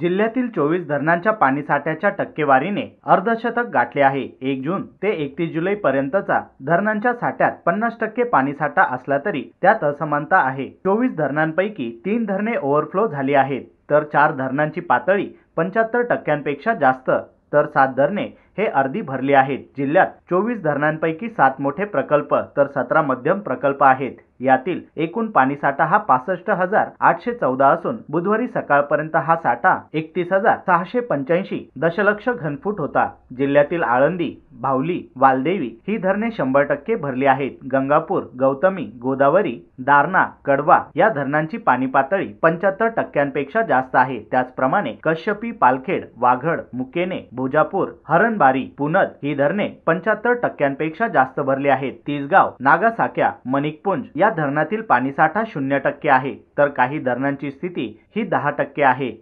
जिल्ह्यातील चोवीस धरणांच्या पाणीसाठ्याच्या टक्केवारीने अर्धशतक गाठले आहे एक जून ते एकतीस जुलै पर्यंतचा धरणांच्या साठ्यात पन्नास टक्के पाणीसाठा असला तरी त्यात असमानता आहे चोवीस धरणांपैकी तीन धरणे ओव्हरफ्लो झाली आहेत तर चार धरणांची पातळी पंच्याहत्तर टक्क्यांपेक्षा जास्त तर सात धरणे हे अर्धी भरली आहेत जिल्ह्यात चोवीस धरणांपैकी सात मोठे प्रकल्प तर सतरा मध्यम प्रकल्प आहेत यातील एकूण पाणीसाठा हा पासष्ट हजार आठशे चौदा असून बुधवारी सकाळपर्यंत हा साठा एकतीस हजार सहाशे पंच्याऐंशी दशलक्ष घनफूट होता जिल्ह्यातील आळंदी भावली वालदेवी ही धरणे शंभर टक्के भरली आहेत गंगापूर गौतमी गोदावरी दारणा कडवा या धरणांची पाणी पातळी पंच्याहत्तर टक्क्यांपेक्षा जास्त आहे त्याचप्रमाणे कश्यपी पालखेड वाघड मुकेने भोजापूर हरण बारी पुनद ही धरणे पंच्याहत्तर टक्क्यांपेक्षा जास्त भरली आहेत तिसगाव नागासाक्या मणिकपुंज या धरणातील पाणीसाठा शून्य टक्के आहे तर काही धरणांची स्थिती ही दहा टक्के आहे